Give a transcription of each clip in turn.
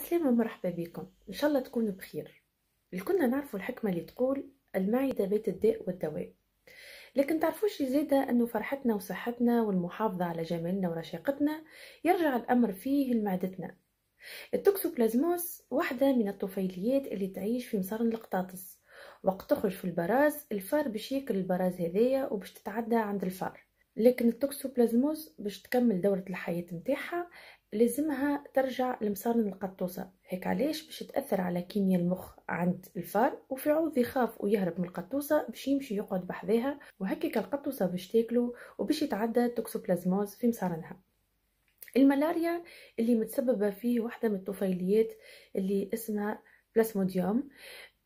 السلامة ومرحبا بكم إن شاء الله تكونوا بخير كنا نعرفوا الحكمة اللي تقول المعدة بيت الداء والدواء لكن تعرفوش زيادة أنه فرحتنا وصحتنا والمحافظة على جمالنا ورشاقتنا يرجع الأمر فيه لمعدتنا التوكسوبلازموس واحدة من الطفيليات اللي تعيش في مصرن القطاطس وقت تخرج في البراز الفار باش ياكل البراز هذايا وباش تتعدى عند الفار لكن التوكسوبلازموس باش تكمل دورة الحياة متاعها لازمها ترجع لمصارن القطوسة هيك علاش باش تأثر على كيمياء المخ عند الفار وفي عوض يخاف ويهرب من القطوسة باش يمشي يقعد بحذاها وهكك القطوسة باش تاكله وباش يتعدى توكسوبلازموز في مصارنها الملاريا اللي متسببة فيه واحدة من الطفيليات اللي اسمها بلاسموديوم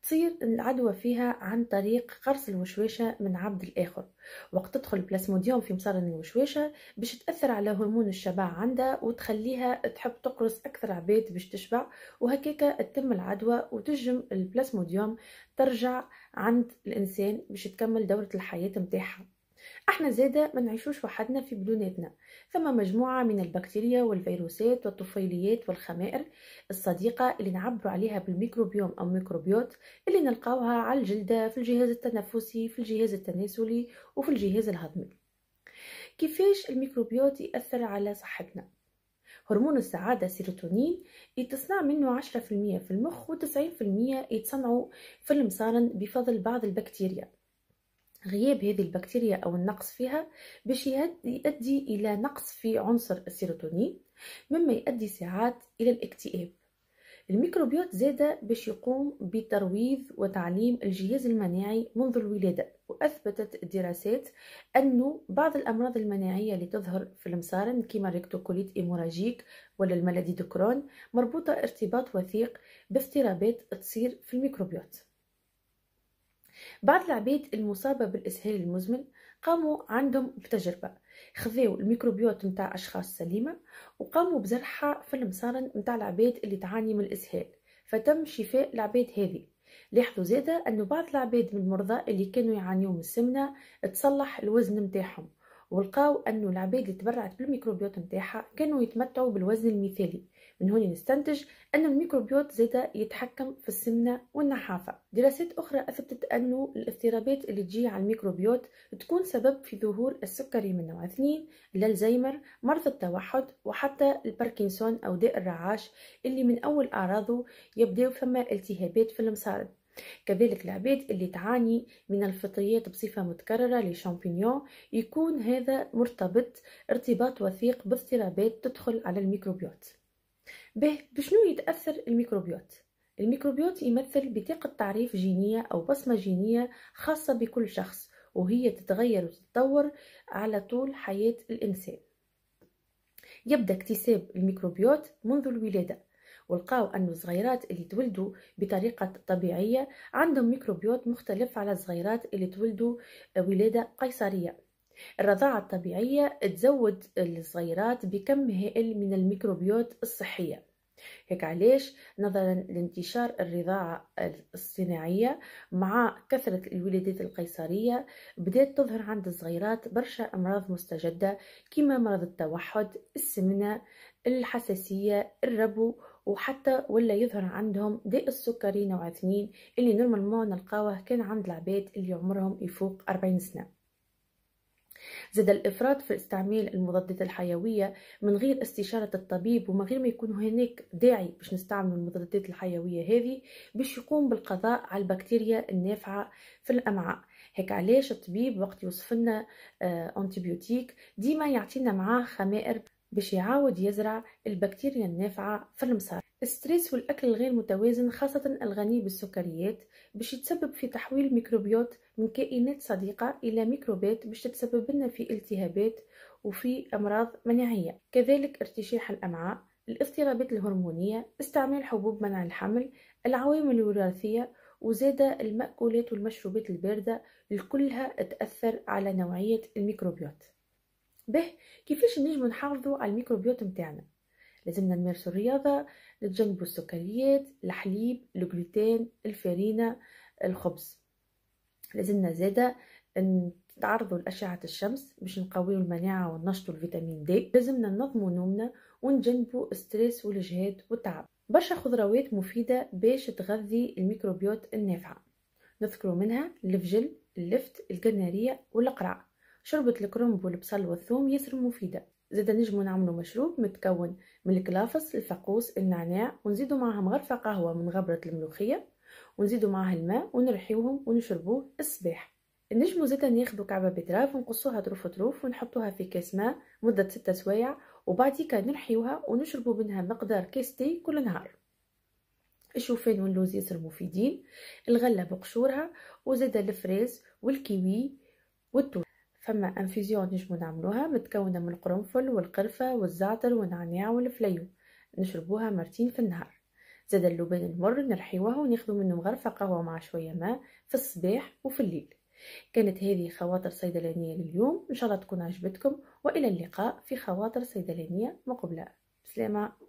تصير العدوى فيها عن طريق قرص الوشواشة من عبد الآخر وقت تدخل البلاسموديوم في مصارن الوشواشة باش تأثر على هرمون الشبع عندها وتخليها تحب تقرص أكثر عباد باش تشبع وهكاكا تتم العدوى وتجم البلاسموديوم ترجع عند الإنسان باش تكمل دورة الحياة متاعها احنا زادة ما نعيشوش وحدنا في بلوناتنا ثم مجموعة من البكتيريا والفيروسات والطفيليات والخمائر الصديقة اللي نعبر عليها بالميكروبيوم أو ميكروبيوت اللي نلقاوها على الجلدة في الجهاز التنفسي في الجهاز التناسلي وفي الجهاز الهضمي كيفاش الميكروبيوت يأثر على صحتنا هرمون السعادة سيروتونين يتصنع منه 10% في المخ و90% يتصنعوا في المصارن بفضل بعض البكتيريا غياب هذه البكتيريا او النقص فيها باش يؤدي الى نقص في عنصر السيروتونين مما يؤدي ساعات الى الاكتئاب الميكروبيوت زادة باش يقوم بترويض وتعليم الجهاز المناعي منذ الولادة وأثبتت الدراسات أن بعض الأمراض المناعية اللي تظهر في المصارن كيما الريكتوكوليت إيموراجيك ولا الملادي دو كرون مربوطة ارتباط وثيق باضطرابات تصير في الميكروبيوت بعض العبيد المصابة بالإسهال المزمن قاموا عندهم بتجربة خذوا الميكروبيوت متاع أشخاص سليمة وقاموا بزرعها في المصارن متاع العبيد اللي تعاني من الإسهال فتم شفاء العبيد هذه لاحظوا زادة أنه بعض العبيد من المرضى اللي كانوا يعانيوا من السمنة تصلح الوزن متاعهم ولقاو انه العباد اللي تبرعت بالميكروبيوت نتاعها كانوا يتمتعوا بالوزن المثالي من هنا نستنتج ان الميكروبيوت زاد يتحكم في السمنه والنحافه دراسات اخرى اثبتت انه الاضطرابات اللي تجي على الميكروبيوت تكون سبب في ظهور السكري من نوع 2 الالزهايمر مرض التوحد وحتى الباركنسون او داء الرعاش اللي من اول اعراضه يبداو فما التهابات في المصارد كذلك العباد اللي تعاني من الفطريات بصفة متكررة لشامبينيون يكون هذا مرتبط ارتباط وثيق باضطرابات تدخل على الميكروبيوت به بشنو يتأثر الميكروبيوت؟ الميكروبيوت يمثل بطاقة تعريف جينية أو بصمة جينية خاصة بكل شخص وهي تتغير وتتطور على طول حياة الإنسان يبدأ اكتساب الميكروبيوت منذ الولادة ولقاو أن الصغيرات اللي تولدوا بطريقة طبيعية عندهم ميكروبيوت مختلف على الصغيرات اللي تولدوا ولادة قيصرية الرضاعة الطبيعية تزود الصغيرات بكم هائل من الميكروبيوت الصحية هيك علاش نظرا لانتشار الرضاعة الصناعية مع كثرة الولادات القيصرية بدأت تظهر عند الصغيرات برشا أمراض مستجدة كما مرض التوحد السمنة الحساسية الربو وحتى ولا يظهر عندهم داء السكري نوع اثنين اللي ما نلقاوه كان عند العباد اللي عمرهم يفوق 40 سنه زاد الافراط في استعمال المضادات الحيويه من غير استشاره الطبيب ومن غير ما يكون هناك داعي باش نستعمل المضادات الحيويه هذه باش يقوم بالقضاء على البكتيريا النافعه في الامعاء هيك علاش الطبيب وقت يوصف لنا آه انتيبيوتيك ديما يعطينا معاه خمائر باش يعاود يزرع البكتيريا النافعة في المسار الستريس والأكل الغير متوازن خاصة الغني بالسكريات باش يتسبب في تحويل الميكروبيوت من كائنات صديقة إلى ميكروبات باش تتسبب لنا في التهابات وفي أمراض مناعية كذلك ارتشاح الأمعاء الاضطرابات الهرمونية استعمال حبوب منع الحمل العوامل الوراثية وزاد المأكولات والمشروبات الباردة لكلها تأثر على نوعية الميكروبيوت به كيفاش نجمو نحافظو على الميكروبيوت نتاعنا لازمنا نمارسو الرياضه نتجنبو السكريات الحليب الجلوتين الفرينه الخبز لازمنا زاده نتعرضوا لاشعه الشمس باش نقويو المناعه وننشطوا الفيتامين دي لازمنا ننظموا نومنا ونجنبوا الستريس والجهاد والتعب برشا خضروات مفيده باش تغذي الميكروبيوت النافعه نذكرو منها الفجل اللفت القناريه والقرع شربة الكرنب والبصل والثوم ياسر مفيدة زادا نجمو نعملو مشروب متكون من الكلافس الفقوس النعناع ونزيدو معهم غرفة قهوة من غبرة الملوخية ونزيدو معاها الماء ونرحيوهم ونشربوه الصباح نجمو زادا ناخدو كعبة بتراف ونقصوها طروف طروف ونحطوها في كاس ماء مدة ستة سوايع وبعديكا نرحيوها ونشربو منها مقدار كاس تي كل نهار الشوفان واللوز ياسر مفيدين الغلة بقشورها وزادا الفريز والكيوي والتوت فما انفيزيون نجمو نعملوها متكونه من القرنفل والقرفه والزعتر والنعناع والفليو نشربوها مرتين في النهار زاد اللبان المر نرحيوه وناخذ منه مغرفه قهوه مع شويه ماء في الصباح وفي الليل كانت هذه خواطر صيدلانيه لليوم ان شاء الله تكون عجبتكم والى اللقاء في خواطر صيدلانيه مقبله سلامه